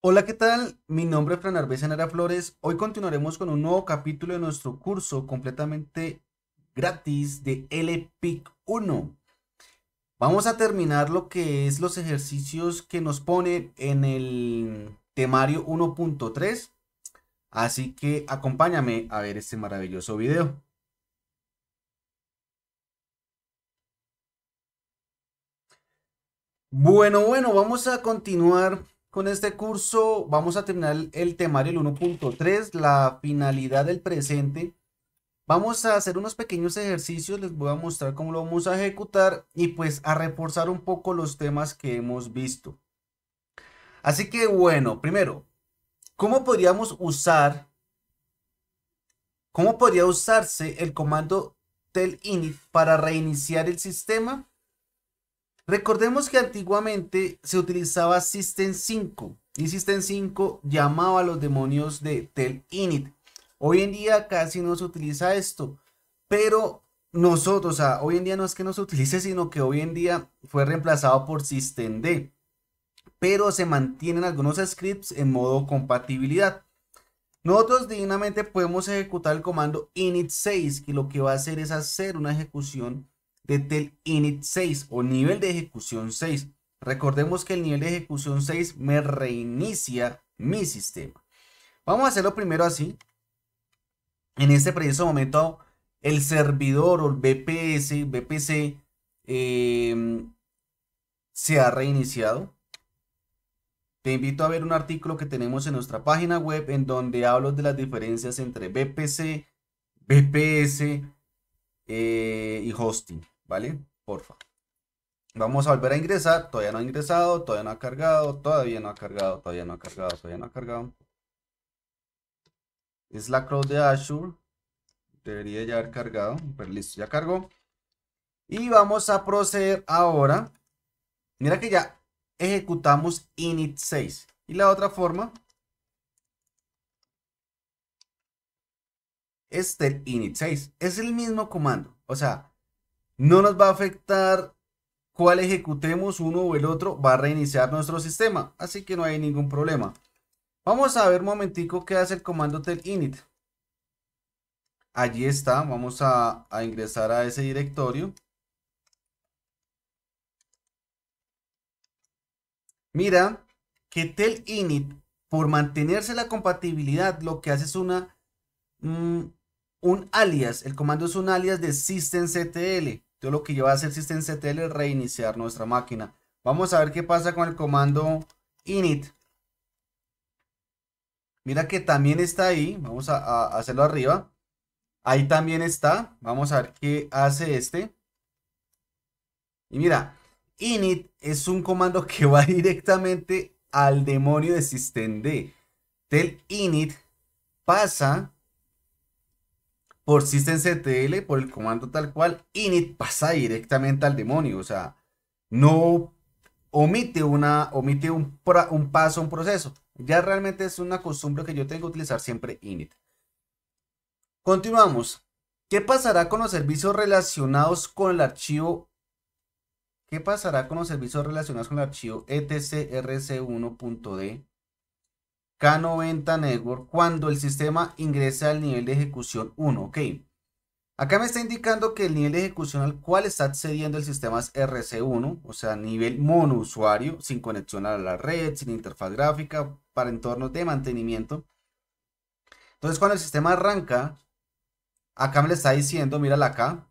Hola, ¿qué tal? Mi nombre es Fran Nara Flores. Hoy continuaremos con un nuevo capítulo de nuestro curso completamente gratis de LPIC 1. Vamos a terminar lo que es los ejercicios que nos pone en el temario 1.3. Así que acompáñame a ver este maravilloso video. Bueno, bueno, vamos a continuar con este curso vamos a terminar el temario 1.3, la finalidad del presente. Vamos a hacer unos pequeños ejercicios, les voy a mostrar cómo lo vamos a ejecutar y pues a reforzar un poco los temas que hemos visto. Así que bueno, primero, ¿cómo podríamos usar, cómo podría usarse el comando telinit para reiniciar el sistema? Recordemos que antiguamente se utilizaba System 5 y System 5 llamaba a los demonios de Tel Init. Hoy en día casi no se utiliza esto, pero nosotros, o sea, hoy en día no es que no se utilice, sino que hoy en día fue reemplazado por System D. Pero se mantienen algunos scripts en modo compatibilidad. Nosotros dignamente podemos ejecutar el comando init6, que lo que va a hacer es hacer una ejecución de init 6 o nivel de ejecución 6. Recordemos que el nivel de ejecución 6 me reinicia mi sistema. Vamos a hacerlo primero así. En este preciso momento el servidor o el BPS, BPC em, se ha reiniciado. Te invito a ver un artículo que tenemos en nuestra página web en donde hablo de las diferencias entre BPC, BPS eh, y hosting. ¿Vale? Porfa. Vamos a volver a ingresar. Todavía no ha ingresado, todavía no ha cargado, todavía no ha cargado, todavía no ha cargado, todavía no ha cargado. Es la crowd de Azure. Debería ya haber cargado. Pero listo, ya cargó. Y vamos a proceder ahora. Mira que ya ejecutamos init 6. Y la otra forma este del init 6. Es el mismo comando. O sea, no nos va a afectar cuál ejecutemos uno o el otro, va a reiniciar nuestro sistema, así que no hay ningún problema. Vamos a ver un momentico qué hace el comando telinit. init. Allí está, vamos a, ingresar a ese directorio. Mira que telinit, init, por mantenerse la compatibilidad, lo que hace es una, mm, un alias. El comando es un alias de systemctl. Todo lo que lleva a hacer System.ctl es reiniciar nuestra máquina. Vamos a ver qué pasa con el comando init. Mira que también está ahí. Vamos a, hacerlo arriba. Ahí también está. Vamos a ver qué hace este. Y mira, init es un comando que va directamente al demonio de systemd. Tel init pasa por systemctl, por el comando tal cual, init pasa directamente al demonio, o sea, no omite, una, omite un, un paso, un proceso. Ya realmente es una costumbre que yo tengo que utilizar siempre init. Continuamos. ¿Qué pasará con los servicios relacionados con el archivo? ¿Qué pasará con los servicios relacionados con el archivo etcrc1.d? K90 Network cuando el sistema ingresa al nivel de ejecución 1. Ok. Acá me está indicando que el nivel de ejecución al cual está accediendo el sistema es RC1, o sea, nivel monousuario, sin conexión a la red, sin interfaz gráfica, para entornos de mantenimiento. Entonces, cuando el sistema arranca, acá me le está diciendo, mírala acá,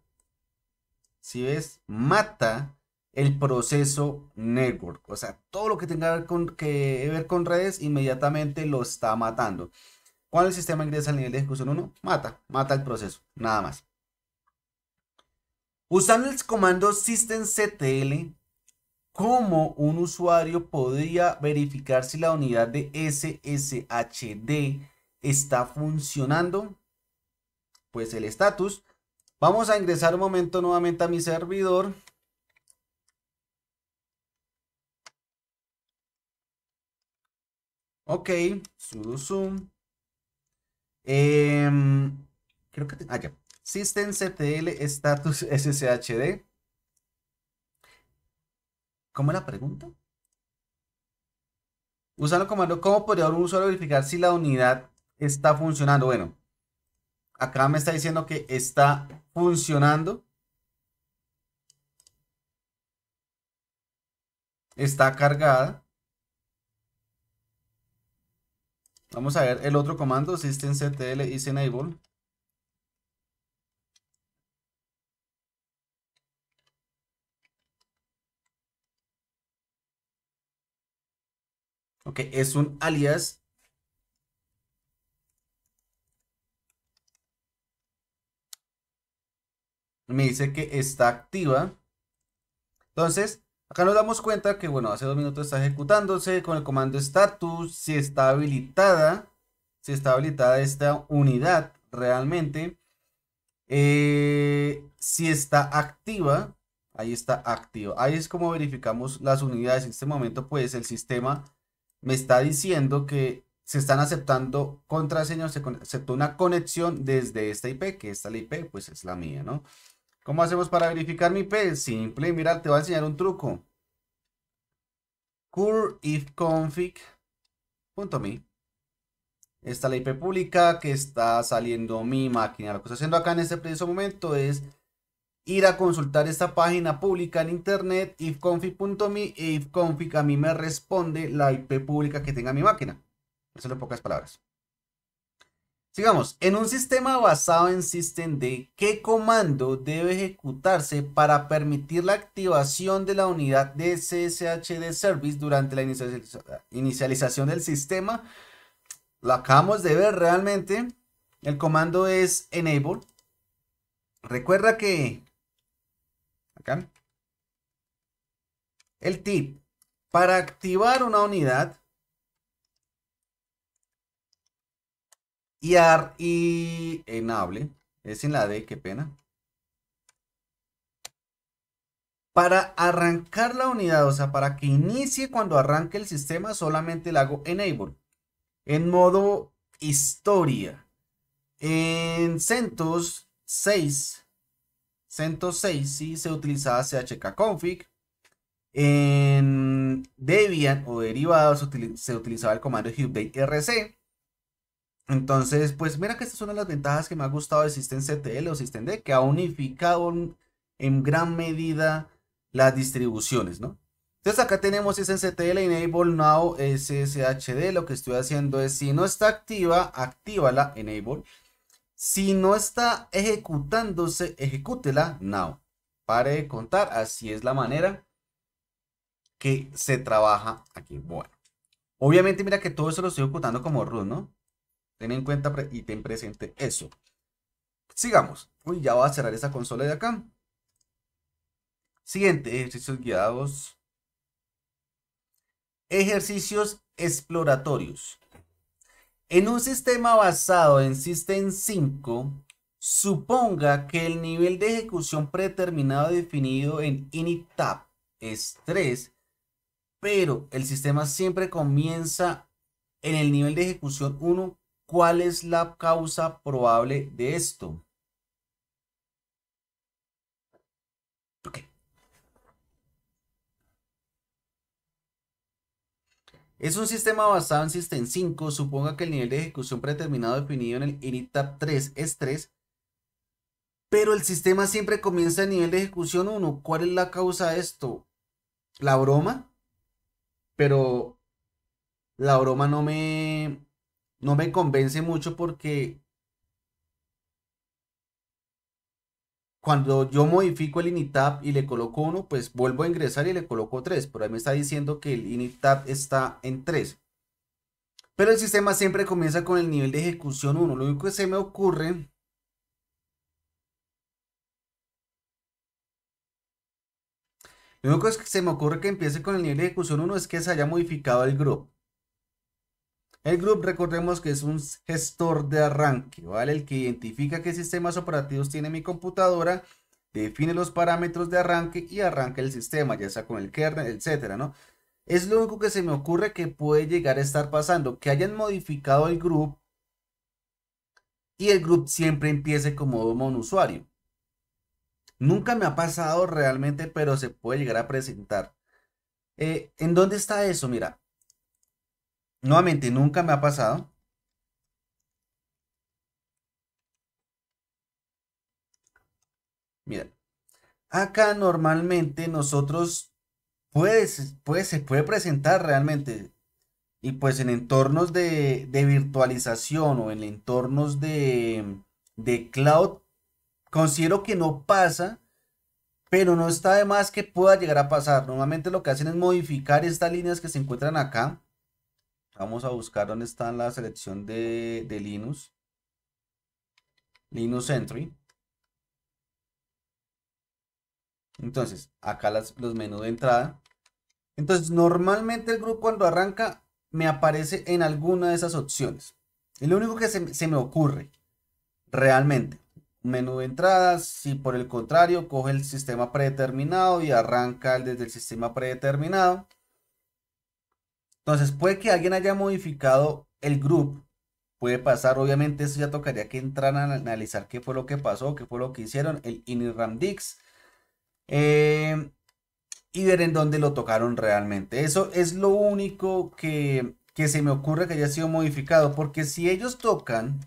si ves, mata el proceso network. O sea, todo lo que tenga que ver con redes inmediatamente lo está matando. Cuando el sistema ingresa al nivel de ejecución 1, mata, mata el proceso, nada más. Usando el comando systemctl, ¿cómo un usuario podría verificar si la unidad de SSHD está funcionando? Pues el status. Vamos a ingresar un momento nuevamente a mi servidor. Ok, sudo eh, em, creo que... ah, ya. Systemctl status sshd. ¿Cómo es la pregunta? Usando el comando, ¿cómo podría un usuario verificar si la unidad está funcionando? Bueno, acá me está diciendo que está funcionando. Está cargada. Vamos a ver el otro comando, systemctl is enable. Ok, es un alias. Me dice que está activa. Entonces, Acá nos damos cuenta que, bueno, hace dos minutos está ejecutándose con el comando status, si está habilitada, si está habilitada esta unidad realmente, eh, si está activa, ahí está activo. Ahí es como verificamos las unidades. En este momento, pues, el sistema me está diciendo que se están aceptando contraseñas, se aceptó una conexión desde esta IP, que esta la IP, pues, es la mía, ¿no? ¿Cómo hacemos para verificar mi IP? Simple, mira, te voy a enseñar un truco. Cur if Esta Esta la IP pública que está saliendo mi máquina. Lo que estoy haciendo acá en este preciso momento es ir a consultar esta página pública en internet ifconfig.me y e ifconfig a mí me responde la IP pública que tenga mi máquina. Eso en pocas palabras. Sigamos, en un sistema basado en systemd, ¿qué comando debe ejecutarse para permitir la activación de la unidad de SSHD Service durante la inicialización del sistema? Lo acabamos de ver realmente. El comando es enable. Recuerda que acá el tip para activar una unidad Y, ar, y enable, es en la D, qué pena. Para arrancar la unidad, o sea, para que inicie cuando arranque el sistema, solamente le hago enable. En modo historia. En CentOS 6, CentOS 6, sí se utilizaba chkconfig. En Debian o derivados se utilizaba el comando update rc entonces, pues mira que esta es una de las ventajas que me ha gustado de System.ctl o System.d que ha unificado en gran medida las distribuciones, ¿no? Entonces acá tenemos System.ctl, Enable Now SSHD. Lo que estoy haciendo es, si no está activa, actívala, Enable. Si no está ejecutándose, ejecútela Now. Pare de contar, así es la manera que se trabaja aquí. Bueno, obviamente mira que todo eso lo estoy ejecutando como root, ¿no? Ten en cuenta y ten presente eso. Sigamos. Uy, ya voy a cerrar esa consola de acá. Siguiente, ejercicios guiados. Ejercicios exploratorios. En un sistema basado en System 5, suponga que el nivel de ejecución predeterminado definido en InitTab. es 3, pero el sistema siempre comienza en el nivel de ejecución 1 ¿Cuál es la causa probable de esto? Es un sistema basado en System 5. Suponga que el nivel de ejecución predeterminado definido en el initap 3 es 3. Pero el sistema siempre comienza en nivel de ejecución 1. ¿Cuál es la causa de esto? ¿La broma? Pero la broma no me no me convence mucho porque cuando yo modifico el initap y le coloco uno, pues vuelvo a ingresar y le coloco tres, pero ahí me está diciendo que el initap está en 3. Pero el sistema siempre comienza con el nivel de ejecución 1. Lo único que se me ocurre Lo único que se me ocurre que empiece con el nivel de ejecución 1 es que se haya modificado el grupo. El group recordemos que es un gestor de arranque, ¿vale? El que identifica qué sistemas operativos tiene mi computadora, define los parámetros de arranque y arranca el sistema, ya sea con el kernel, etcétera, ¿no? Es lo único que se me ocurre que puede llegar a estar pasando, que hayan modificado el group y el group siempre empiece como un usuario. Nunca me ha pasado realmente, pero se puede llegar a presentar. Eh, ¿En dónde está eso? Mira, Nuevamente, nunca me ha pasado. Mira, acá normalmente nosotros puedes, se puede presentar realmente. Y pues en entornos de, virtualización o en entornos de, de cloud, considero que no pasa, pero no está de más que pueda llegar a pasar. Normalmente lo que hacen es modificar estas líneas que se encuentran acá Vamos a buscar dónde está la selección de, Linux. Linux Entry. Entonces, acá las, los menús de entrada. Entonces, normalmente el grupo cuando arranca me aparece en alguna de esas opciones. Es lo único que se, se, me ocurre realmente. Menú de entrada, si por el contrario coge el sistema predeterminado y arranca desde el sistema predeterminado. Entonces, puede que alguien haya modificado el group. Puede pasar, obviamente, eso ya tocaría que entraran a analizar qué fue lo que pasó, qué fue lo que hicieron, el Inirramdix. Em, y ver en dónde lo tocaron realmente. Eso es lo único que, se me ocurre que haya sido modificado, porque si ellos tocan,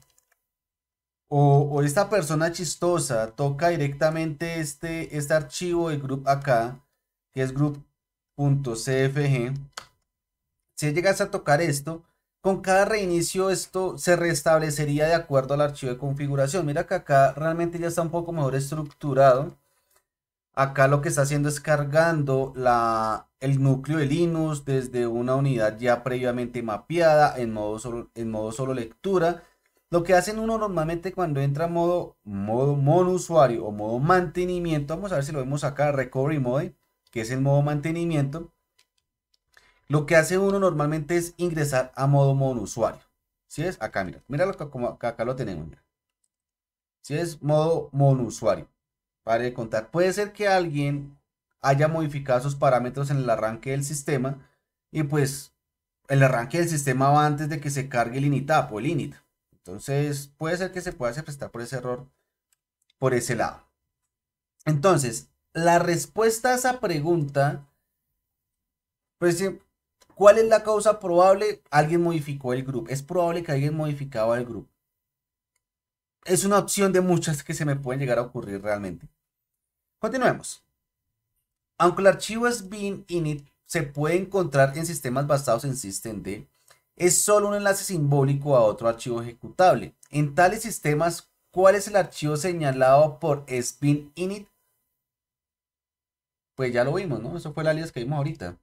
o, esta persona chistosa toca directamente este, este archivo de group acá, que es group.cfg, si llegas a tocar esto, con cada reinicio esto se restablecería de acuerdo al archivo de configuración. Mira que acá realmente ya está un poco mejor estructurado. Acá lo que está haciendo es cargando la, el núcleo de Linux desde una unidad ya previamente mapeada en modo solo, en modo solo lectura. Lo que hacen uno normalmente cuando entra modo, modo, modo usuario o modo mantenimiento, vamos a ver si lo vemos acá, Recovery Mode, que es el modo mantenimiento. Lo que hace uno normalmente es ingresar a modo monusuario ¿Sí es? Acá, mira. Mira lo que, como acá, lo tenemos. Si es modo usuario Para contar. Puede ser que alguien haya modificado sus parámetros en el arranque del sistema y pues el arranque del sistema va antes de que se cargue el initap o el init. Entonces puede ser que se pueda prestar por ese error por ese lado. Entonces, la respuesta a esa pregunta, pues ¿Cuál es la causa probable? Alguien modificó el grupo. Es probable que alguien modificaba el grupo. Es una opción de muchas que se me pueden llegar a ocurrir realmente. Continuemos. Aunque el archivo spin init, se puede encontrar en sistemas basados en systemd. Es solo un enlace simbólico a otro archivo ejecutable. En tales sistemas, ¿cuál es el archivo señalado por spin init? Pues ya lo vimos, ¿no? Eso fue la alias que vimos ahorita.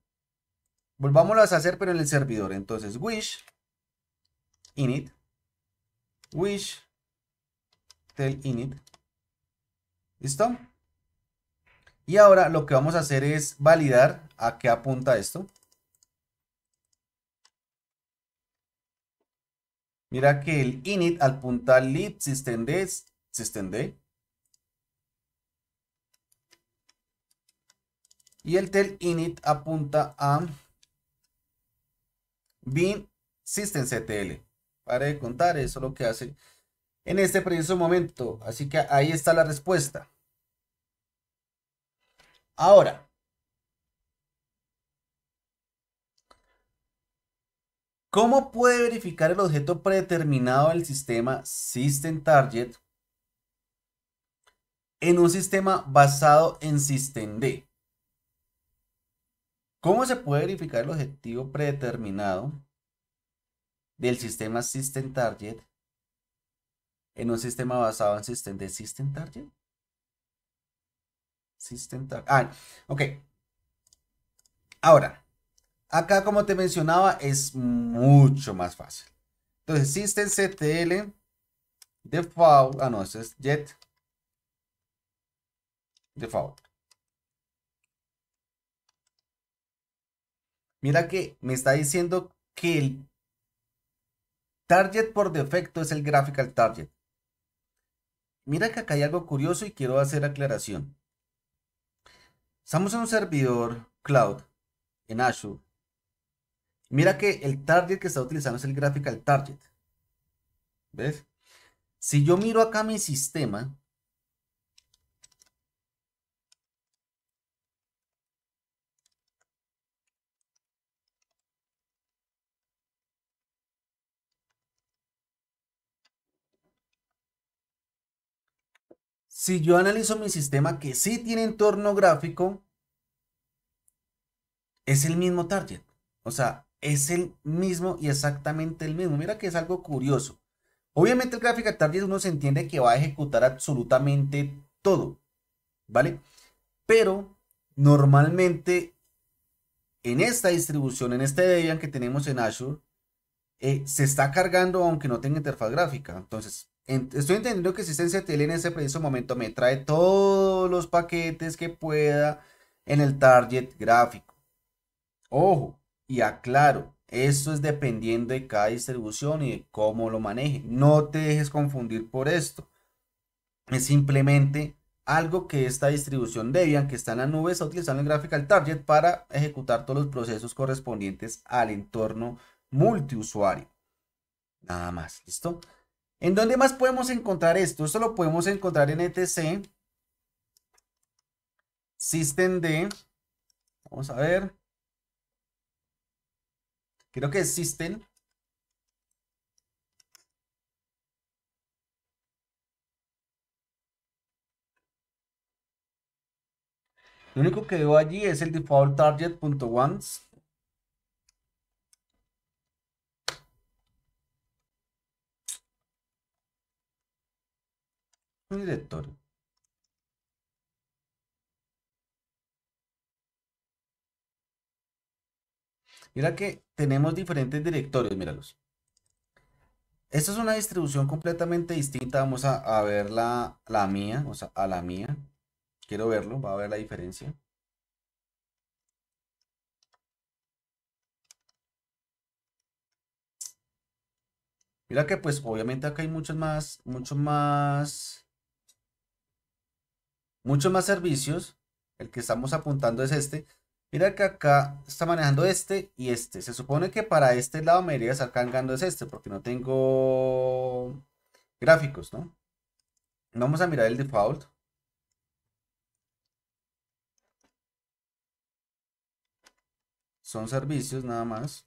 Volvámoslas a hacer, pero en el servidor. Entonces, wish init, wish tel init. ¿Listo? Y ahora lo que vamos a hacer es validar a qué apunta esto. Mira que el init apunta al lib se systemd. Y el tel init apunta a bin CTL Para contar, eso lo que hace en este preciso momento. Así que ahí está la respuesta. Ahora, ¿cómo puede verificar el objeto predeterminado del sistema system target en un sistema basado en systemd? ¿Cómo se puede verificar el objetivo predeterminado del sistema System Target en un sistema basado en System de System Target? System Target. Ah, ok. Ahora, acá como te mencionaba es mucho más fácil. Entonces, System CTL default. Ah, no, eso es Jet default. Mira que me está diciendo que el target por defecto es el graphical target. Mira que acá hay algo curioso y quiero hacer aclaración. Estamos en un servidor cloud en Azure. Mira que el target que está utilizando es el graphical target. ¿Ves? Si yo miro acá mi sistema, si yo analizo mi sistema que sí tiene entorno gráfico, es el mismo target. O sea, es el mismo y exactamente el mismo. Mira que es algo curioso. Obviamente el gráfico Target uno se entiende que va a ejecutar absolutamente todo, ¿vale? Pero normalmente en esta distribución, en este Debian que tenemos en Azure, eh, se está cargando aunque no tenga interfaz gráfica. Entonces, estoy entendiendo que Existencia TL en ese preciso momento me trae todos los paquetes que pueda en el target gráfico. Ojo, y aclaro, esto es dependiendo de cada distribución y de cómo lo maneje. No te dejes confundir por esto. Es simplemente algo que esta distribución Debian que está en la nube está utilizando en el Target para ejecutar todos los procesos correspondientes al entorno multiusuario. Nada más, ¿listo? ¿En dónde más podemos encontrar esto? Esto lo podemos encontrar en etc. Systemd. Vamos a ver. Creo que es system. Lo único que veo allí es el default target.once. Un director Mira que tenemos diferentes directorios, míralos. Esta es una distribución completamente distinta. Vamos a, a ver la, la, mía, o sea, a la mía. Quiero verlo, va a ver la diferencia. Mira que pues obviamente acá hay muchos más, muchos más muchos más servicios. El que estamos apuntando es este. Mira que acá está manejando este y este. Se supone que para este lado me debería estar cargando es este porque no tengo gráficos, ¿no? Vamos a mirar el default. Son servicios nada más.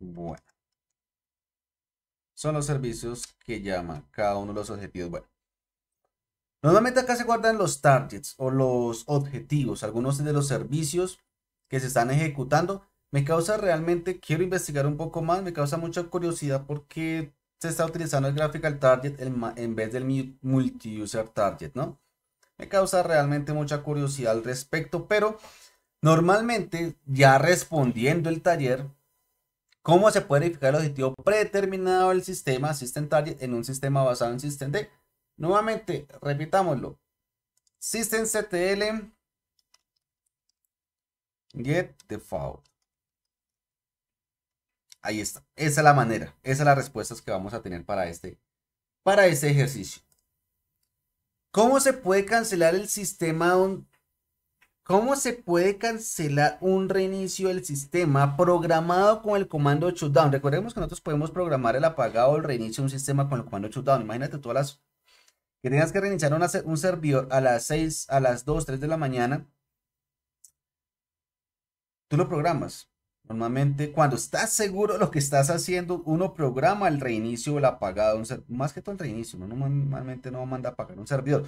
Bueno son los servicios que llama cada uno de los objetivos. Bueno, normalmente acá se guardan los targets o los objetivos, algunos de los servicios que se están ejecutando. Me causa realmente, quiero investigar un poco más, me causa mucha curiosidad porque se está utilizando el graphical target en vez del multi-user target, ¿no? Me causa realmente mucha curiosidad al respecto, pero normalmente ya respondiendo el taller, ¿Cómo se puede verificar el objetivo predeterminado del sistema System Target en un sistema basado en SystemD? Nuevamente, repitámoslo. SystemCTL get default. Ahí está. Esa es la manera. Esas es las respuestas que vamos a tener para este, para este ejercicio. ¿Cómo se puede cancelar el sistema ¿Cómo se puede cancelar un reinicio del sistema programado con el comando shutdown? Recordemos que nosotros podemos programar el apagado o el reinicio de un sistema con el comando shutdown. Imagínate todas las que tengas que reiniciar un servidor a las 6, a las 2, 3 de la mañana. Tú lo programas. Normalmente, cuando estás seguro lo que estás haciendo, uno programa el reinicio o el apagado. más que todo el reinicio, normalmente no manda a apagar un servidor.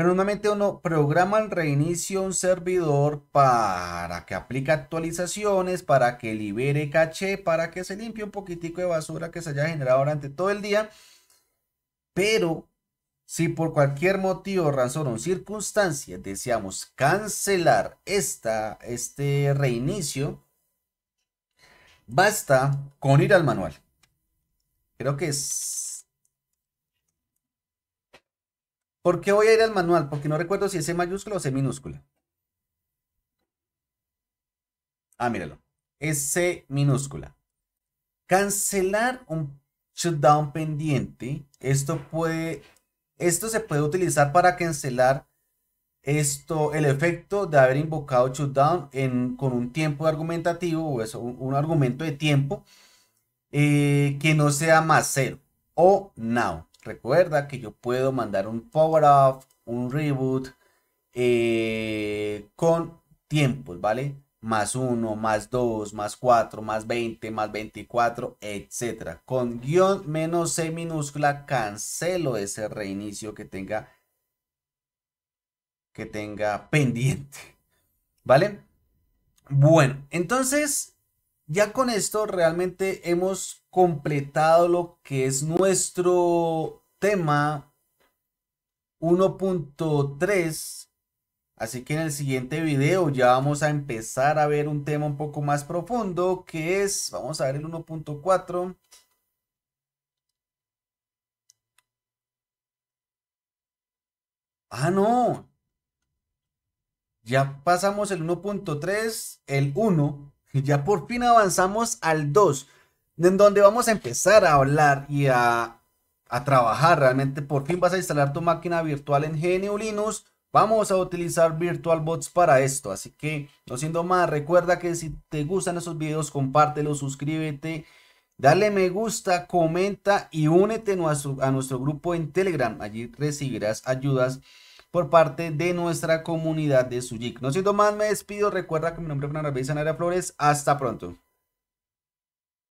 Pero normalmente uno programa el reinicio a un servidor para que aplique actualizaciones, para que libere caché, para que se limpie un poquitico de basura que se haya generado durante todo el día. Pero si por cualquier motivo, razón o circunstancia deseamos cancelar esta, este reinicio, basta con ir al manual. Creo que es ¿Por qué voy a ir al manual? Porque no recuerdo si es C mayúscula o C minúscula. Ah, míralo. Es C minúscula. Cancelar un shutdown pendiente. Esto puede. Esto se puede utilizar para cancelar esto, el efecto de haber invocado shutdown en, con un tiempo argumentativo o un, argumento de tiempo eh, que no sea más cero o now. Recuerda que yo puedo mandar un power off, un reboot eh, con tiempos, ¿vale? Más 1, más 2, más 4, más 20, más 24, etcétera. Con guión menos C minúscula cancelo ese reinicio que tenga que tenga pendiente. ¿Vale? Bueno, entonces ya con esto realmente hemos completado lo que es nuestro tema 1.3. Así que en el siguiente video ya vamos a empezar a ver un tema un poco más profundo que es, vamos a ver el 1.4. Ah, no. Ya pasamos el 1.3, el 1. Ya por fin avanzamos al 2 en donde vamos a empezar a hablar y a, trabajar realmente. Por fin vas a instalar tu máquina virtual en GNU Linux. Vamos a utilizar VirtualBots para esto, así que no siendo más, recuerda que si te gustan esos videos, compártelo, suscríbete, dale me gusta, comenta y únete a nuestro grupo en Telegram. Allí recibirás ayudas por parte de nuestra comunidad de Sujik. No siendo más, me despido. Recuerda que mi nombre es Fernando Sanara Flores. Hasta pronto.